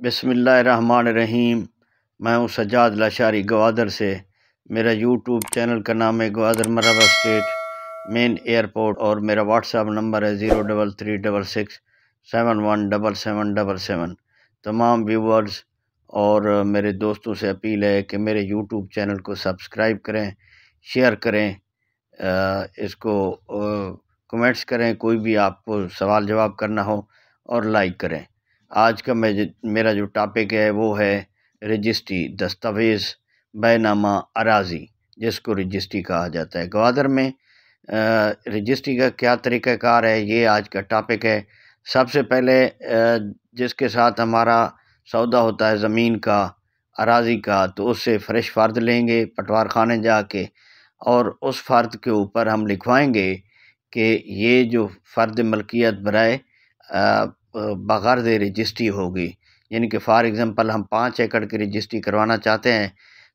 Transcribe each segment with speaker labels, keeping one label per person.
Speaker 1: रहीम मैं हूँ सजाद लाशारी गवादर से मेरा यूट्यूब चैनल का नाम है गवादर मरबा स्टेट मेन एयरपोर्ट और मेरा व्हाट्सएप नंबर है zero double three double six seven one double seven double seven तमाम व्यूवर्स और मेरे दोस्तों से अपील है कि मेरे यूट्यूब चैनल को सब्सक्राइब करें शेयर करें इसको कमेंट्स करें कोई भी आपको सवाल जवाब करना हो और लाइक करें आज का मैं मेरा जो टॉपिक है वो है रजिस्ट्री दस्तावेज़ बैनामा अराजी जिसको रजिस्ट्री कहा जाता है ग्वादर में रजिस्ट्री का क्या तरीक़ाकार है ये आज का टॉपिक है सबसे पहले जिसके साथ हमारा सौदा होता है ज़मीन का अराजी का तो उससे फ्रेश फ़र्द लेंगे पटवार खाने जा के और उस फ़र्द के ऊपर हम लिखवाएंगे कि ये जो फ़र्द मलकियत बरए बगैर रजिस्ट्री होगी यानी कि फ़ार एग्ज़ाम्पल हम पाँच एकड़ की रजिस्ट्री करवाना चाहते हैं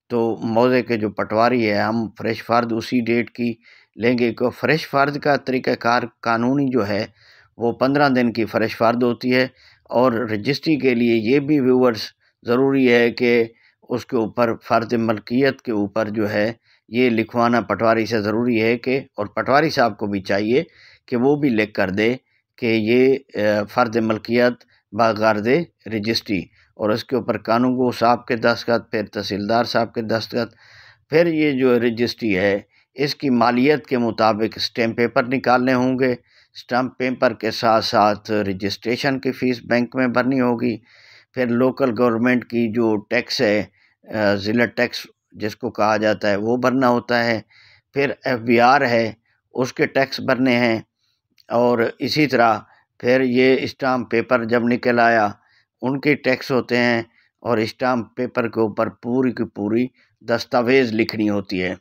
Speaker 1: तो मौजे के जो पटवारी है हम फ्रेश फ़र्द उसी डेट की लेंगे क्यों फ्रेश फ़र्द का तरीक़ाकार कानूनी जो है वो पंद्रह दिन की फ्रेश फ़र्द होती है और रजिस्ट्री के लिए ये भी व्यूवर्स ज़रूरी है कि उसके ऊपर फर्द मलकियत के ऊपर जो है ये लिखवाना पटवारी से ज़रूरी है कि और पटवारी साहब को भी चाहिए कि वो भी लिख कर दे कि ये फ़र्द मलकियत बागार्द रजिस्ट्री और उसके ऊपर कानून गो साहब के दस्तखत फिर तहसीलदार साहब के दस्तखत फिर ये जो रजिस्ट्री है इसकी मालियत के मुताबिक स्टैम्प पेपर निकालने होंगे स्टैम्प पेपर के साथ साथ रजिस्ट्रेशन की फ़ीस बैंक में भरनी होगी फिर लोकल गवर्नमेंट की जो टैक्स है ज़िला टैक्स जिसको कहा जाता है वो भरना होता है फिर एफ बी आर है उसके टैक्स भरने हैं और इसी तरह फिर ये स्टाम्प पेपर जब निकल आया उनके टैक्स होते हैं और स्टाम्प पेपर के ऊपर पूरी की पूरी दस्तावेज़ लिखनी होती है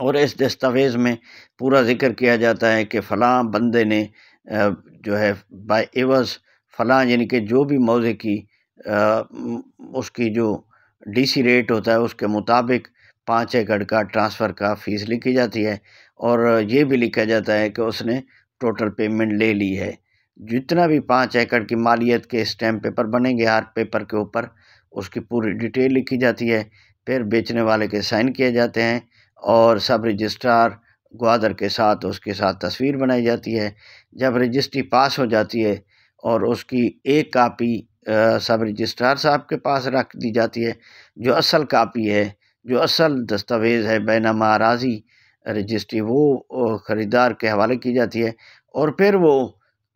Speaker 1: और इस दस्तावेज़ में पूरा जिक्र किया जाता है कि फ़लाँ बंदे ने जो है बाय एवज फ़लाँ यानी कि जो भी मौजे की उसकी जो डीसी रेट होता है उसके मुताबिक पाँच एकड़ का ट्रांसफ़र का फ़ीस लिखी जाती है और ये भी लिखा जाता है कि उसने टोटल पेमेंट ले ली है जितना भी पाँच एकड़ की मालियत के स्टैम्प पेपर बनेंगे हर पेपर के ऊपर उसकी पूरी डिटेल लिखी जाती है फिर बेचने वाले के साइन किए जाते हैं और सब रजिस्ट्रार ग्वादर के साथ उसके साथ तस्वीर बनाई जाती है जब रजिस्ट्री पास हो जाती है और उसकी एक कापी सब रजिस्ट्रार साहब के पास रख दी जाती है जो असल कापी है जो असल दस्तावेज़ है बैनामा आराजी रजिस्ट्री वो ख़रीदार के हवाले की जाती है और फिर वो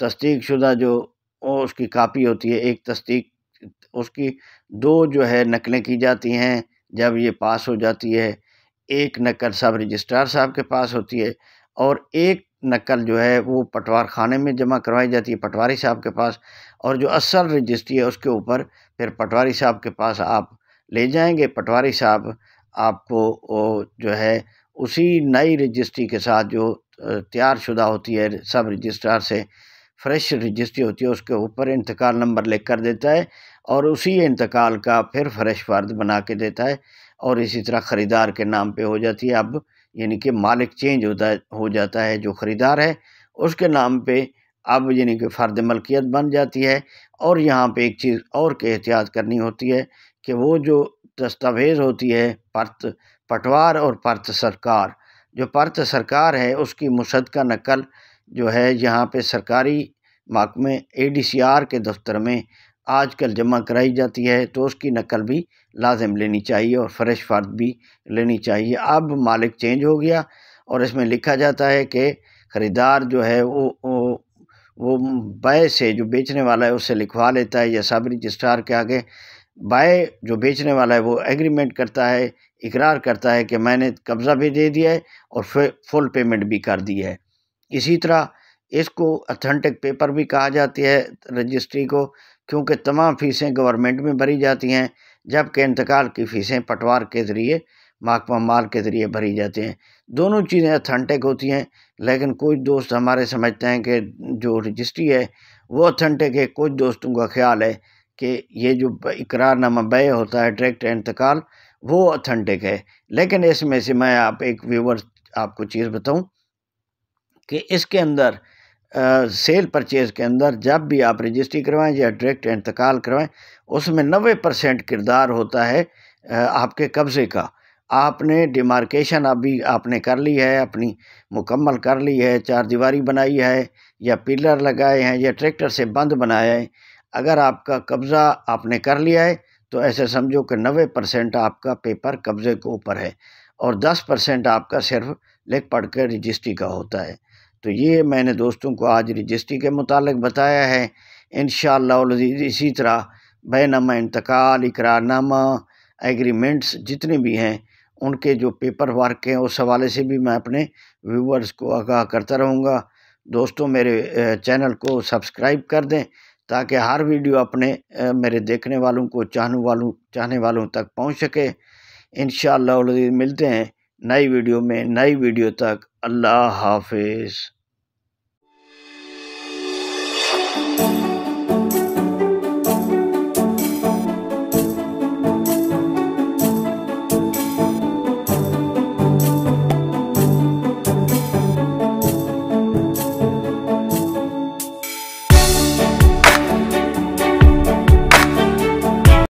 Speaker 1: तस्दीक शुदा जो उसकी कापी होती है एक तस्दीक उसकी दो जो है नकलें की जाती हैं जब ये पास हो जाती है एक नकल सब रजिस्ट्रार साहब के पास होती है और एक नकल जो है वो पटवार खाने में जमा करवाई जाती है पटवारी साहब के पास और जो असल रजिस्ट्री है उसके ऊपर फिर पटवारी साहब के पास आप ले जाएंगे पटवारी साहब आपको जो है उसी नई रजिस्ट्री के साथ जो तैयार शुदा होती है सब रजिस्ट्रार से फ्रेश रजिस्ट्री होती है उसके ऊपर इंतकाल नंबर लिख कर देता है और उसी इंतकाल का फिर फ्रेश फर्द बना के देता है और इसी तरह ख़रीदार के नाम पे हो जाती है अब यानी कि मालिक चेंज होता हो जाता है जो ख़रीदार है उसके नाम पे अब यानी कि फ़र्द मलकियत बन जाती है और यहाँ पे एक चीज़ और के एहतियात करनी होती है कि वो जो दस्तावेज़ होती है परत पटवार और पर्थ सरकार जो पर्थ सरकार है उसकी मुसद का नकल जो है यहाँ पे सरकारी महकमे ए डी सी आर के दफ्तर में आज कल जमा कराई जाती है तो उसकी नकल भी लाजम लेनी चाहिए और फ्रेश फर्द भी लेनी चाहिए अब मालिक चेंज हो गया और इसमें लिखा जाता है कि ख़रीदार जो है वो, वो वो बै से जो बेचने वाला है उससे लिखवा लेता है या सब रजिस्ट्रार के आगे बाय जो बेचने वाला है वो एग्रीमेंट करता है इकरार करता है कि मैंने कब्ज़ा भी दे दिया है और फुल पेमेंट भी कर दी है इसी तरह इसको अथेंटिक पेपर भी कहा जाती है रजिस्ट्री को क्योंकि तमाम फ़ीसें गवर्नमेंट में भरी जाती हैं जबकि इंतकाल की फ़ीसें पटवार के ज़रिए महकमा माल के ज़रिए भरी जाती हैं दोनों चीज़ें अथेंटिक होती हैं लेकिन कुछ दोस्त हमारे समझते हैं कि जो रजिस्ट्री है वो अथेंटिक है कुछ दोस्तों का ख्याल है कि ये जो इकरारनामा बे होता है डायरेक्ट इंतकाल वो ऑथेंटिक है लेकिन इसमें से मैं आप एक व्यूवर आपको चीज़ बताऊं कि इसके अंदर आ, सेल परचेज़ के अंदर जब भी आप रजिस्ट्री करवाएं या डायरेक्ट इंतकाल करवाएं उसमें नबे परसेंट किरदार होता है आ, आपके कब्ज़े का आपने डिमार्केशन अभी आपने कर ली है अपनी मुकम्मल कर ली है चार दीवारी बनाई है या पिलर लगाए हैं या ट्रैक्टर से बंद बनाया है अगर आपका कब्ज़ा आपने कर लिया है तो ऐसे समझो कि नबे परसेंट आपका पेपर कब्ज़े के ऊपर है और दस परसेंट आपका सिर्फ लिख पढ़ कर रजिस्ट्री का होता है तो ये मैंने दोस्तों को आज रजिस्ट्री के मुतालिक बताया है इन शजीज़ इसी तरह बैनामा इंतकाल इकरारनामा एग्रीमेंट्स जितने भी हैं उनके जो पेपर वर्क हैं उस हवाले से भी मैं अपने व्यूवर्स को आगाह करता रहूँगा दोस्तों मेरे चैनल को सब्सक्राइब कर दें ताकि हर वीडियो अपने मेरे देखने वालों को चाहने वालों चाहने वालों तक पहुंच सके इन मिलते हैं नई वीडियो में नई वीडियो तक अल्लाह हाफिज़